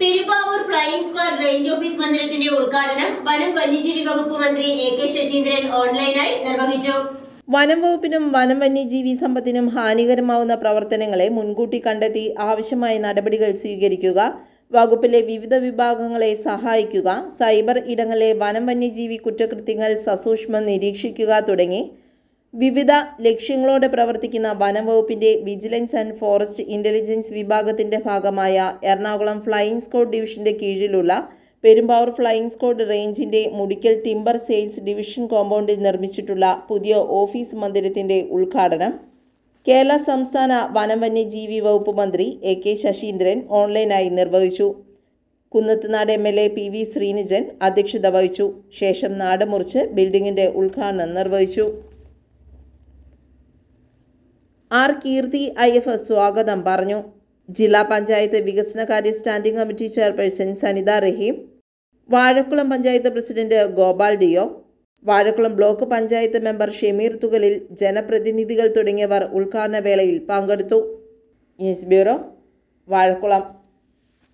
Perumbavoor flying squad range office മന്ദിരത്തിന്റെ ഉദ്ഘാടനം വനം വന്യജീവി വകുപ്പ് മന്ത്രി എ കെ ശശീന്ദ്രൻ ഓൺലൈനായി നിർവഹിച്ചു വനം വകുപ്പിനും വനം വന്യജീവി സമ്പത്തിനും ഹാനികരമാവുന്ന പ്രവർത്തനങ്ങളെ മുൻകൂട്ടി കണ്ടെത്തി ആവശ്യമായ നടപടികൾ സ്വീകരിക്കുക വകുപ്പിലെ വിവിധ വിഭാഗങ്ങളെ സഹായിക്കുക സൈബർ ഇടങ്ങളിലെ വനം വന്യജീവി കുറ്റകൃത്യങ്ങൾ സസൂക്ഷ്മം നിരീക്ഷിക്കുക തുടങ്ങി വിവിധ ലക്ഷ്യങ്ങളോടെ പ്രവർത്തിക്കുന്ന വനംവകുപ്പിന്റെ വിജിലൻസ് ആൻഡ് ഫോറസ്റ്റ് ഇന്റലിജൻസ് വിഭാഗത്തിന്റെ ഭാഗമായ എറണാകുളം ഫ്ലൈയിങ് സ്കോഡ് ഡിവിഷന്റെ കീഴിലുള്ള പെരുമ്പാവൂർ ഫ്ലൈയിങ് സ്കോഡ് റേഞ്ചിന്റെ മുടിക്കൽ ടിംബർ സെയിൽസ് ഡിവിഷൻ കോമ്പൗണ്ടിൽ നിർമ്മിച്ചിട്ടുള്ള പുതിയ ഓഫീസ് മന്ദിരത്തിന്റെ ഉദ്ഘാടനം കേരള സംസ്ഥാന വനം വന്യജീവി വകുപ്പ് മന്ത്രി എ കെ ശശീന്ദ്രൻ ഓൺലൈനായി നിർവഹിച്ചു Kunnathunad M L A P V Sreenijan അധ്യക്ഷത വഹിച്ചു ശേഷം നാടമുറിച്ച് ബിൽഡിംഗിന്റെ ഉദ്ഘാടനം നിർവഹിച്ചു ആർ കീർത്തി ഐ എഫ് സ്വാഗതം പറഞ്ഞു ജില്ലാ പഞ്ചായത്ത് വികസന കാര്യ standing committee chairperson Sanitha Raheem Vazhakulam panchayat president Gopal Deo Vazhakulam block panchayat member Shameer Thukalil ജനപ്രതിനിധികൾ തുടങ്ങിയവർ ഉദ്ഘാടന വേളയിൽ പങ്കെടുത്തു ന്യൂസ് ബ്യൂറോ വാഴക്കുളം